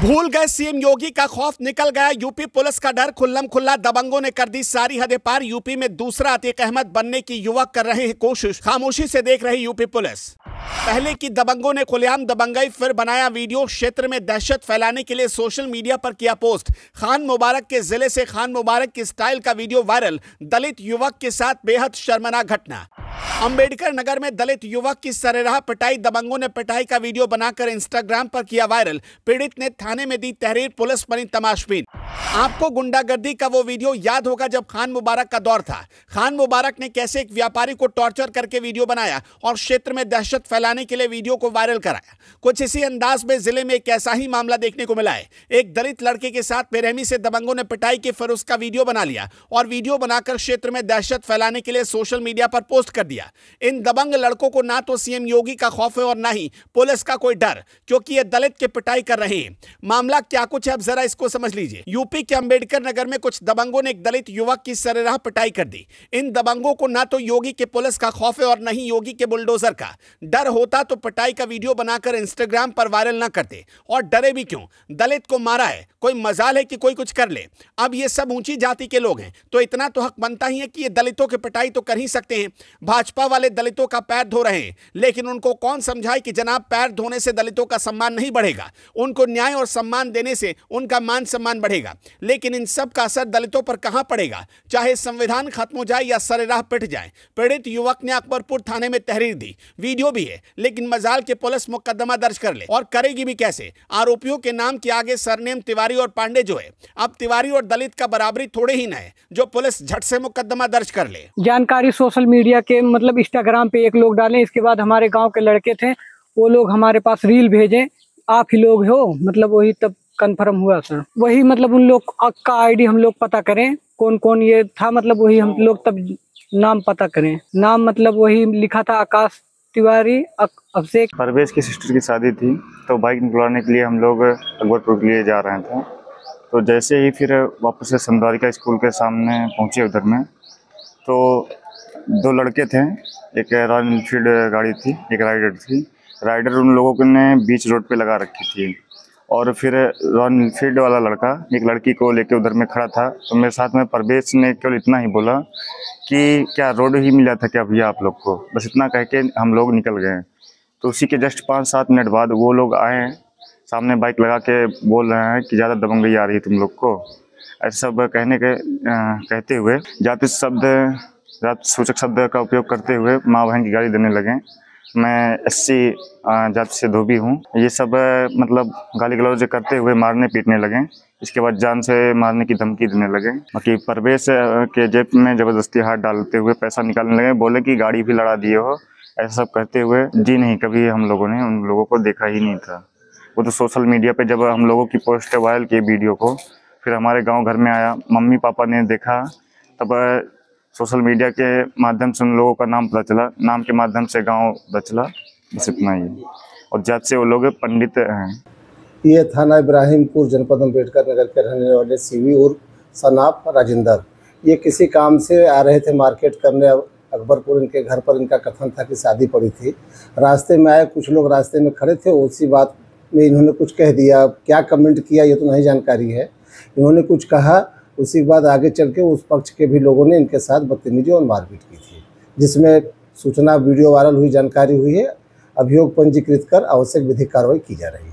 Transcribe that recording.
भूल गए सीएम योगी का खौफ निकल गया यूपी पुलिस का डर खुल्लम खुल्ला दबंगों ने कर दी सारी हदें पार यूपी में दूसरा अतीक अहमद बनने की युवक कर रहे हैं कोशिश खामोशी से देख रही यूपी पुलिस पहले की दबंगों ने खुलेआम दबंगई फिर बनाया वीडियो क्षेत्र में दहशत फैलाने के लिए सोशल मीडिया पर किया पोस्ट खान मुबारक के जिले से खान मुबारक की स्टाइल का वीडियो वायरल दलित युवक के साथ बेहद शर्मनाक घटना अंबेडकर नगर में दलित युवक की सरेराह पिटाई दबंगों ने पिटाई का वीडियो बनाकर इंस्टाग्राम पर किया वायरल पीड़ित ने थाने में दी तहरीर पुलिस बनी तमाशबीन आपको गुंडागर्दी का वो वीडियो याद होगा जब खान मुबारक का दौर था खान मुबारक ने कैसे एक व्यापारी को टॉर्चर करके वीडियो बनाया और क्षेत्र में दहशत फैलाने के लिए वीडियो को वायरल कराया कुछ इसी अंदाज में जिले में एक ऐसा ही मामला देखने को मिला है एक दलित लड़के के साथ बेरहमी से दबंगों ने पिटाई की फिर उसका वीडियो बना लिया और वीडियो बनाकर क्षेत्र में दहशत फैलाने के लिए सोशल मीडिया पर पोस्ट कर कर दिया इन दबंग लड़कों को ना तो सीएम योगी का खौफ है और ना ही पुलिस का कोई डर क्योंकि ये दलित की पिटाई कर रहे हैं मामला क्या कुछ है अब जरा इसको समझ लीजिए यूपी के अंबेडकर नगर में कुछ दबंगों ने एक दलित युवक की सरेराह पिटाई कर दी इन दबंगों को ना तो योगी के पुलिस का खौफ है और न ही योगी के बुलडोजर का डर होता तो पिटाई का वीडियो बनाकर इंस्टाग्राम पर वायरल ना करते और डरे भी क्यों दलित को मारा है कोई मजाल है कि कोई कुछ कर ले अब ये सब ऊंची जाति के लोग हैं तो इतना तो हक बनता ही है कि ये दलितों की पिटाई तो कर ही सकते हैं भाजपा वाले दलितों का पैर धो रहे हैं लेकिन उनको कौन समझाए कि जनाब पैर धोने से दलितों का सम्मान नहीं बढ़ेगा उनको न्याय और सम्मान देने से उनका मान सम्मान बढ़ेगा लेकिन इन सब का असर दलितों पर कहां पड़ेगा चाहे संविधान खत्म हो जाए या सरेराह पिट जाए पीड़ित युवक ने अकबरपुर थाने में तहरीर दी वीडियो भी है लेकिन मजाल के पुलिस मुकदमा दर्ज कर ले और करेगी भी कैसे आरोपियों के नाम के आगे सरनेम तिवारी और पांडे जो है अब तिवारी और दलित का बराबरी थोड़े ही न है जो पुलिस झट से मुकदमा दर्ज कर ले जानकारी सोशल मीडिया के मतलब इंस्टाग्राम पे एक लोग डालें इसके बाद हमारे गांव के लड़के थे वो लोग हमारे पास रील भेजें आप ही लोग हो मतलब वही तब कंफर्म हुआ सर वही मतलब उन लोग का आईडी हम लोग पता करें कौन कौन ये था मतलब वही हम लोग तब नाम पता करें नाम मतलब वही लिखा था आकाश तिवारी अभिषेक परवेज की सिस्टर की शादी थी तो बाइक निकलवाने के लिए हम लोग अकबरपुर के लिए जा रहे थे तो जैसे ही फिर वापस से संधारिका स्कूल के सामने पहुंचे उधर में तो दो लड़के थे एक रॉयल इनफील्ड गाड़ी थी एक राइडर थी राइडर उन लोगों ने बीच रोड पे लगा रखी थी और फिर रॉयल इनफील्ड वाला लड़का एक लड़की को लेके उधर में खड़ा था तो मेरे साथ में परवेश ने केवल इतना ही बोला कि क्या रोड ही मिला था क्या भैया आप लोग को बस इतना कह के हम लोग निकल गए तो उसी के जस्ट पाँच सात मिनट बाद वो लोग आए सामने बाइक लगा के बोल रहे हैं कि ज़्यादा दबंगई आ रही है तुम लोग को ऐसा सब कहने के आ, कहते हुए जाति शब्द रात सूचक शब्द का उपयोग करते हुए माँ बहन की गाली देने लगे मैं एससी जाति से धोबी हूँ ये सब मतलब गाली गलौज करते हुए मारने पीटने लगे इसके बाद जान से मारने की धमकी देने लगे बाकी परवेश के जेब में ज़बरदस्ती हाथ डालते हुए पैसा निकालने लगे बोले कि गाड़ी भी लड़ा दिए हो ऐसा सब करते हुए जी नहीं कभी हम लोगों ने उन लोगों को देखा ही नहीं था वो तो सोशल मीडिया पे जब हम लोगों की पोस्ट वायरल की वीडियो को फिर हमारे गांव घर में आया मम्मी पापा ने देखा तब सोशल मीडिया के माध्यम से उन लोगों का नाम पता चला नाम के माध्यम से गांव पता चला बस इतना ही और जब से वो लोग पंडित हैं ये थाना इब्राहिमपुर जनपद अम्बेडकर नगर के रहने वाले सीवी और सनाब राजिंदर ये किसी काम से आ रहे थे मार्केट करने अकबरपुर इनके घर पर इनका कथन था कि शादी पड़ी थी रास्ते में आए कुछ लोग रास्ते में खड़े थे उसी बात में इन्होंने कुछ कह दिया क्या कमेंट किया ये तो नहीं जानकारी है इन्होंने कुछ कहा उसी के बाद आगे चल के उस पक्ष के भी लोगों ने इनके साथ बदतमीजी और मारपीट की थी जिसमें सूचना वीडियो वायरल हुई जानकारी हुई है अभियोग पंजीकृत कर आवश्यक विधिक कार्रवाई की जा रही है